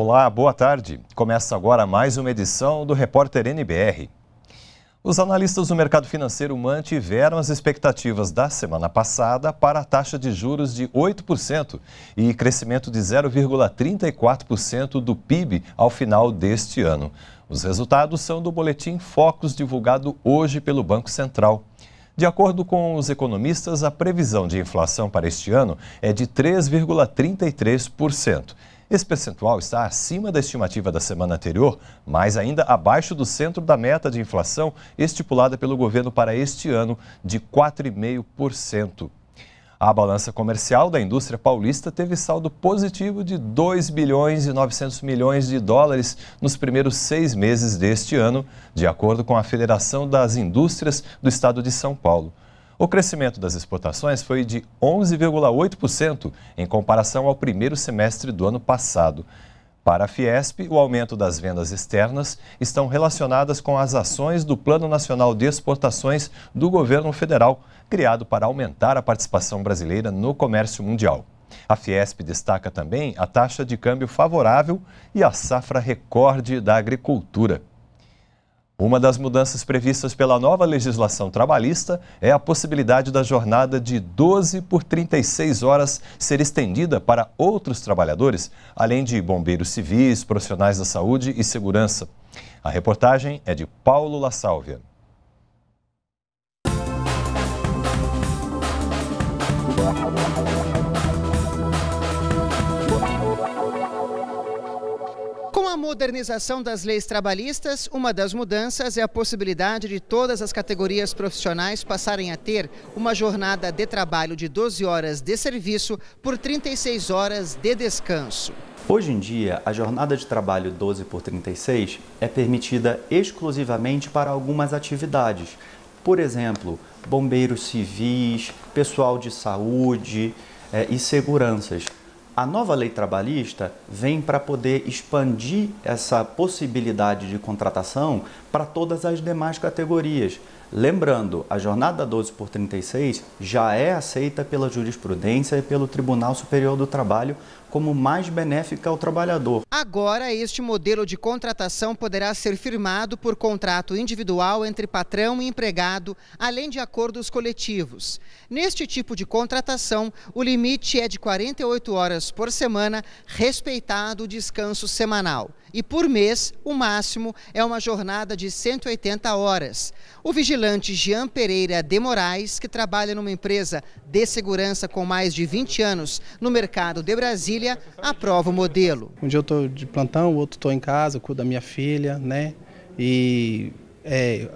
Olá, boa tarde. Começa agora mais uma edição do Repórter NBR. Os analistas do mercado financeiro mantiveram as expectativas da semana passada para a taxa de juros de 8% e crescimento de 0,34% do PIB ao final deste ano. Os resultados são do boletim Focus divulgado hoje pelo Banco Central. De acordo com os economistas, a previsão de inflação para este ano é de 3,33%, esse percentual está acima da estimativa da semana anterior, mas ainda abaixo do centro da meta de inflação estipulada pelo governo para este ano, de 4,5%. A balança comercial da indústria paulista teve saldo positivo de 2 bilhões e 900 milhões de dólares nos primeiros seis meses deste ano, de acordo com a Federação das Indústrias do Estado de São Paulo. O crescimento das exportações foi de 11,8% em comparação ao primeiro semestre do ano passado. Para a Fiesp, o aumento das vendas externas estão relacionadas com as ações do Plano Nacional de Exportações do governo federal, criado para aumentar a participação brasileira no comércio mundial. A Fiesp destaca também a taxa de câmbio favorável e a safra recorde da agricultura. Uma das mudanças previstas pela nova legislação trabalhista é a possibilidade da jornada de 12 por 36 horas ser estendida para outros trabalhadores, além de bombeiros civis, profissionais da saúde e segurança. A reportagem é de Paulo La Sálvia. modernização das leis trabalhistas, uma das mudanças é a possibilidade de todas as categorias profissionais passarem a ter uma jornada de trabalho de 12 horas de serviço por 36 horas de descanso. Hoje em dia, a jornada de trabalho 12 por 36 é permitida exclusivamente para algumas atividades. Por exemplo, bombeiros civis, pessoal de saúde é, e seguranças. A nova lei trabalhista vem para poder expandir essa possibilidade de contratação para todas as demais categorias. Lembrando, a jornada 12 por 36 já é aceita pela jurisprudência e pelo Tribunal Superior do Trabalho como mais benéfica ao trabalhador. Agora, este modelo de contratação poderá ser firmado por contrato individual entre patrão e empregado, além de acordos coletivos. Neste tipo de contratação, o limite é de 48 horas por semana, respeitado o descanso semanal. E por mês, o máximo é uma jornada de 180 horas. O vigilante vigilante Jean Pereira de Moraes, que trabalha numa empresa de segurança com mais de 20 anos no mercado de Brasília, aprova o modelo. Um dia eu estou de plantão, o outro estou em casa, cuido da minha filha, né? E é,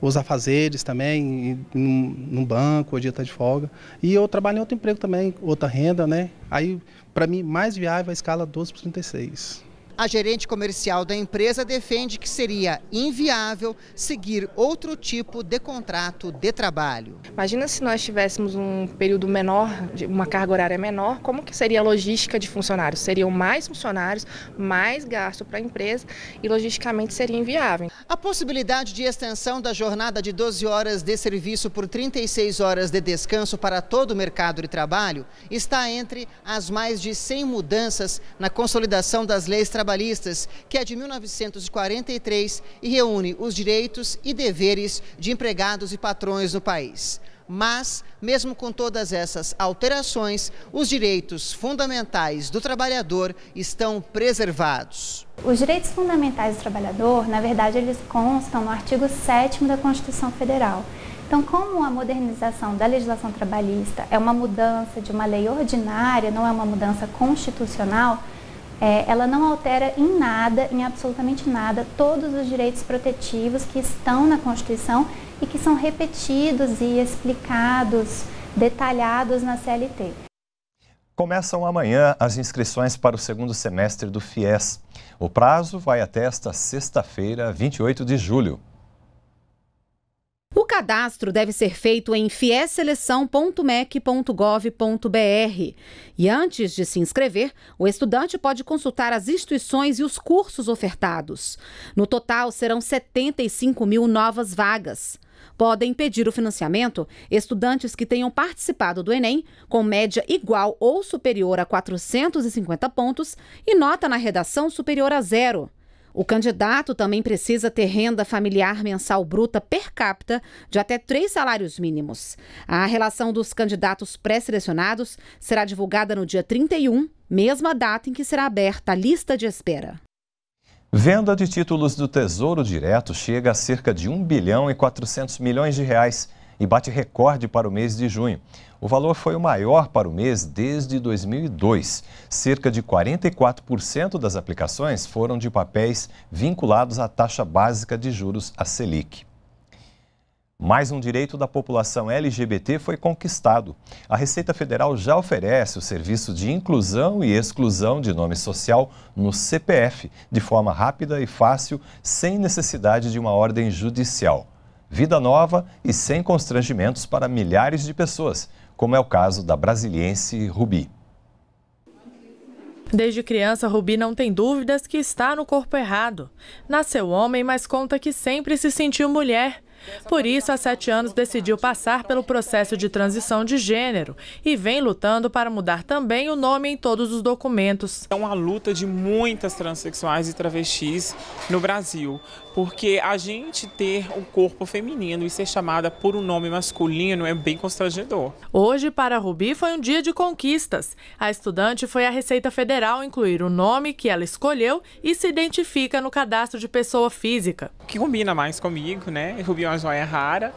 os afazeres também, num banco, o dia está de folga. E eu trabalho em outro emprego também, outra renda, né? Aí, para mim, mais viável é a escala 12 por 36. A gerente comercial da empresa defende que seria inviável seguir outro tipo de contrato de trabalho. Imagina se nós tivéssemos um período menor, uma carga horária menor, como que seria a logística de funcionários? Seriam mais funcionários, mais gasto para a empresa e logisticamente seria inviável. A possibilidade de extensão da jornada de 12 horas de serviço por 36 horas de descanso para todo o mercado de trabalho está entre as mais de 100 mudanças na consolidação das leis trabalhistas trabalhistas, que é de 1943 e reúne os direitos e deveres de empregados e patrões no país. Mas, mesmo com todas essas alterações, os direitos fundamentais do trabalhador estão preservados. Os direitos fundamentais do trabalhador, na verdade, eles constam no artigo 7 da Constituição Federal. Então, como a modernização da legislação trabalhista é uma mudança de uma lei ordinária, não é uma mudança constitucional, é, ela não altera em nada, em absolutamente nada, todos os direitos protetivos que estão na Constituição e que são repetidos e explicados, detalhados na CLT. Começam amanhã as inscrições para o segundo semestre do FIES. O prazo vai até esta sexta-feira, 28 de julho cadastro deve ser feito em fieseleção.mec.gov.br. E antes de se inscrever, o estudante pode consultar as instituições e os cursos ofertados. No total, serão 75 mil novas vagas. Podem pedir o financiamento estudantes que tenham participado do Enem com média igual ou superior a 450 pontos e nota na redação superior a zero. O candidato também precisa ter renda familiar mensal bruta per capita de até três salários mínimos. A relação dos candidatos pré-selecionados será divulgada no dia 31, mesma data em que será aberta a lista de espera. Venda de títulos do Tesouro Direto chega a cerca de 1 bilhão e 400 milhões de reais e bate recorde para o mês de junho. O valor foi o maior para o mês desde 2002. Cerca de 44% das aplicações foram de papéis vinculados à taxa básica de juros, a Selic. Mais um direito da população LGBT foi conquistado. A Receita Federal já oferece o serviço de inclusão e exclusão de nome social no CPF, de forma rápida e fácil, sem necessidade de uma ordem judicial vida nova e sem constrangimentos para milhares de pessoas, como é o caso da brasiliense Rubi. Desde criança, Rubi não tem dúvidas que está no corpo errado. Nasceu homem, mas conta que sempre se sentiu mulher por isso, há sete anos decidiu passar pelo processo de transição de gênero e vem lutando para mudar também o nome em todos os documentos. É uma luta de muitas transexuais e travestis no Brasil, porque a gente ter o um corpo feminino e ser chamada por um nome masculino é bem constrangedor. Hoje, para Rubi, foi um dia de conquistas. A estudante foi à Receita Federal incluir o nome que ela escolheu e se identifica no cadastro de pessoa física. O que combina mais comigo, né? Rubi uma joia rara,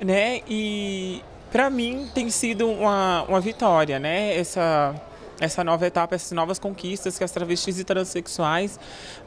né? E para mim tem sido uma, uma vitória, né? Essa essa nova etapa, essas novas conquistas que as travestis e transexuais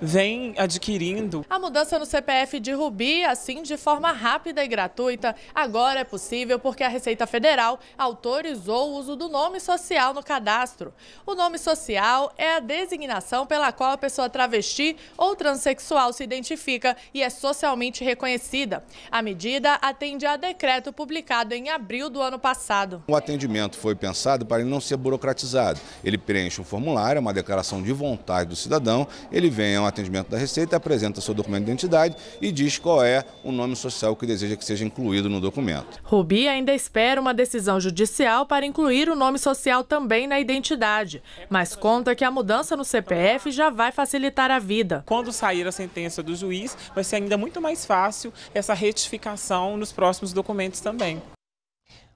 vêm adquirindo. A mudança no CPF de Rubi, assim de forma rápida e gratuita, agora é possível porque a Receita Federal autorizou o uso do nome social no cadastro. O nome social é a designação pela qual a pessoa travesti ou transexual se identifica e é socialmente reconhecida. A medida atende a decreto publicado em abril do ano passado. O atendimento foi pensado para ele não ser burocratizado. Ele preenche um formulário, é uma declaração de vontade do cidadão, ele vem ao atendimento da Receita, apresenta seu documento de identidade e diz qual é o nome social que deseja que seja incluído no documento. Rubi ainda espera uma decisão judicial para incluir o nome social também na identidade, mas conta que a mudança no CPF já vai facilitar a vida. Quando sair a sentença do juiz, vai ser ainda muito mais fácil essa retificação nos próximos documentos também.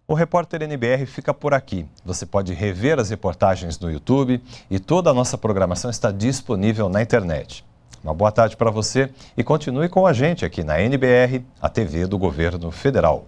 O repórter NBR fica por aqui. Você pode rever as reportagens no YouTube e toda a nossa programação está disponível na internet. Uma boa tarde para você e continue com a gente aqui na NBR, a TV do Governo Federal.